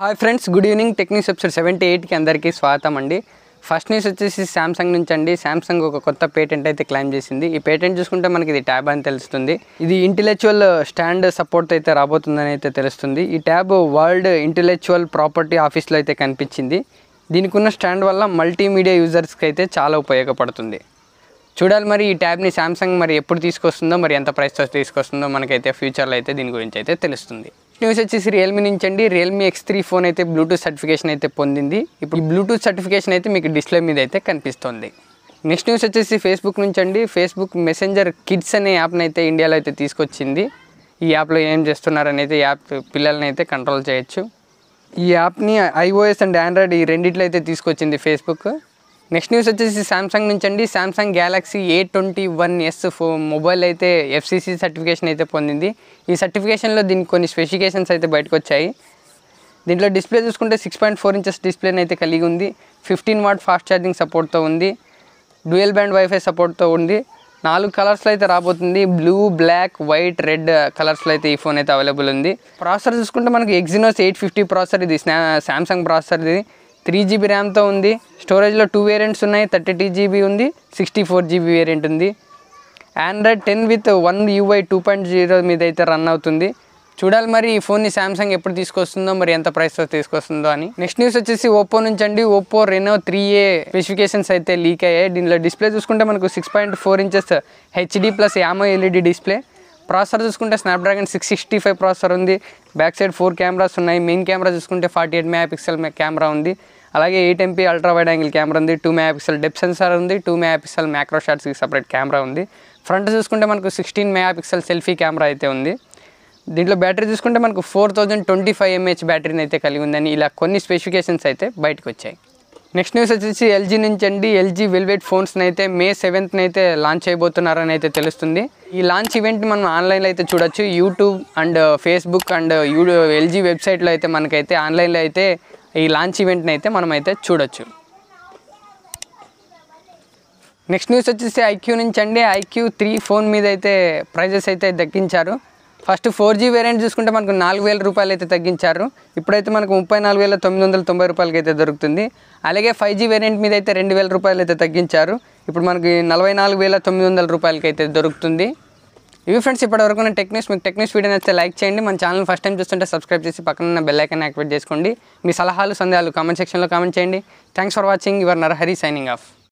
hi friends good evening techniques episode seventy ఎయిట్కి అందరికీ స్వాగతం అండి ఫస్ట్ న్యూస్ వచ్చేసి శాంసంగ్ నుంచి అండి శాంసంగ్ ఒక కొత్త పేటెంట్ అయితే క్లైమ్ చేసింది ఈ పేటెంట్ చూసుకుంటే మనకి ఇది ట్యాబ్ అని తెలుస్తుంది ఇది ఇంటెలెక్చువల్ స్టాండ్ సపోర్ట్ అయితే రాబోతుందని అయితే తెలుస్తుంది ఈ ట్యాబ్ వరల్డ్ ఇంటెలెక్చువల్ ప్రాపర్టీ ఆఫీస్లో అయితే కనిపించింది దీనికి ఉన్న స్టాండ్ వల్ల మల్టీమీడియా యూజర్స్కి అయితే చాలా ఉపయోగపడుతుంది చూడాలి మరి ఈ ట్యాబ్ని శాంసంగ్ మరి ఎప్పుడు తీసుకొస్తుందో మరి ఎంత ప్రైస్తో తీసుకొస్తుందో మనకైతే ఫ్యూచర్లో అయితే దీని గురించి అయితే తెలుస్తుంది న్యూస్ వచ్చేసి రియల్మీ నుంచి అండి రియల్మీ ఎక్స్ త్రీ ఫోన్ అయితే బ్లూటూత్ సర్టిఫికేషన్ అయితే పొందింది ఇప్పుడు బ్లూటూత్ సర్టిఫికేషన్ అయితే మీకు డిస్ప్లే మీద అయితే కనిపిస్తుంది నెక్స్ట్ న్యూస్ వచ్చేసి ఫేస్బుక్ నుంచి అండి ఫేస్బుక్ మెసెంజర్ కిడ్స్ అనే యాప్ని అయితే ఇండియాలో అయితే తీసుకొచ్చింది ఈ యాప్లో ఏం చేస్తున్నారని అయితే యాప్ పిల్లల్ని అయితే కంట్రోల్ చేయొచ్చు ఈ యాప్ని ఐఓఎస్ అండ్ ఆండ్రాయిడ్ ఈ రెండిట్లో అయితే తీసుకొచ్చింది ఫేస్బుక్ నెక్స్ట్ న్యూస్ వచ్చేసి శాంసంగ్ నుంచి అండి Samsung Galaxy A twenty one S ఫో మొబైల్ అయితే ఎఫ్సిసి సర్టిఫికేషన్ అయితే పొందింది ఈ సర్టిఫికేషన్లో దీనికి కొన్ని స్పెసిఫికేషన్స్ అయితే బయటకు వచ్చాయి దీంట్లో డిస్ప్లే చూసుకుంటే సిక్స్ పాయింట్ ఫోర్ ఇంచెస్ డిస్ప్లేని అయితే కలిగి ఉంది ఫిఫ్టీన్ వాట్ ఫాస్ట్ ఛార్జింగ్ సపోర్ట్తో ఉంది డ్యూయల్ బ్యాండ్ వైఫై సపోర్ట్తో ఉంది నాలుగు కలర్స్లో అయితే రాబోతుంది బ్లూ బ్లాక్ వైట్ రెడ్ కలర్స్లో అయితే ఈ ఫోన్ అయితే అవైలబుల్ ఉంది ప్రాసెసర్ చూసుకుంటే మనకి ఎగ్జినోస్ ఎయిట్ ఫిఫ్టీ ప్రాసెసర్ ఇది స్నా శాంసంగ్ ప్రాసెసర్ ఇది త్రీ జీబీ ర్యామ్తో ఉంది స్టోరేజ్లో టూ వేరియంట్స్ ఉన్నాయి థర్టీ టీ జీబీ ఉంది సిక్స్టీ ఫోర్ జీబీ వేరియంట్ ఉంది Android ten with One UI two point zero మీద అయితే రన్ అవుతుంది చూడాలి మరి ఈ ఫోన్ని శాంసంగ్ ఎప్పుడు తీసుకొస్తుందో మరి ఎంత ప్రైస్తో తీసుకొస్తుందో అని నెక్స్ట్ న్యూస్ వచ్చేసి ఒప్పో నుంచి అండి Oppo Reno three A specifications అయితే లీక్ అయ్యాయి దీనిలో డిస్ప్లే చూసుకుంటే మనకు six point four inches HD plus AMOLED display processor చూసుకుంటే Snapdragon six sixty five processor ఉంది బ్యాక్ సైడ్ ఫోర్ కెమెరాస్ ఉన్నాయి మెయిన్ కెమెరా చూసుకుంటే forty eight megapixel camera ఉంది అలాగే eight MP ultra wide angle camera ఉంది two megapixel depth sensor ఉంది two megapixel macro షాట్స్కి separate camera ఉంది front చూసుకుంటే మనకు sixteen megapixel selfie camera అయితే ఉంది దీంట్లో బ్యాటరీ చూసుకుంటే మనకు four thousand twenty five mAh బ్యాటరీని అయితే కలిగి ఉందని ఇలా కొన్ని స్పెసిఫికేషన్స్ అయితే బయటకు వచ్చాయి నెక్స్ట్ న్యూస్ వచ్చేసి ఎల్జీ నుంచి అండి ఎల్జీ వెల్వెట్ ఫోన్స్ని అయితే మే సెవెంత్ని అయితే లాంచ్ అయిపోతున్నారని అయితే తెలుస్తుంది ఈ లాంచ్ ఈవెంట్ మనం ఆన్లైన్లో అయితే చూడొచ్చు YouTube and uh, Facebook and uh, యూ uh, ఎల్జీ వెబ్సైట్లో అయితే మనకైతే ఆన్లైన్లో అయితే ఈ లాంచ్ ఈవెంట్ని అయితే మనమైతే చూడొచ్చు నెక్స్ట్ న్యూస్ వచ్చేసి ఐక్యూ నుంచి అండి ఐక్యూ త్రీ ఫోన్ మీద అయితే ప్రైజెస్ అయితే దక్కించారు ఫస్ట్ ఫోర్ జీ వేరియంట్ చూసుకుంటే మనకు నాలుగు వేల రూపాయలు అయితే తగ్గించారు ఇప్పుడైతే మనకు ముప్పై నాలుగు వేల తొమ్మిది వందల తొంభై రూపాయలకి అయితే దొరుకుతుంది అలాగే ఫైవ్ జీ వేరియంట్ మీద అయితే రెండు వేల రూపాయలు అయితే తగ్గించారు ఇప్పుడు మనకి నలభై నాలుగు వేల తొమ్మిది వందల రూపాయలకి అయితే దొరుకుతుంది ఇవి ఫ్రెండ్స్ ఇప్పటివరకు నేను టెక్నిక్స్ మీకు టెక్నిక్స్ వీడియో నచ్చితే లైక్ చేయండి మన ఛానల్ ఫస్ట్ టైం చూస్తుంటే సబ్స్క్రైబ్ చేసి పక్కన ఉన్న బెల్ ఐకన్ యాక్టివేట్ చేసుకోండి మీ సలహాలు సందేహాలు కామెంట్ సెక్షన్లో కామెంట్ చేయండి thanks for watching your Nar Hari signing of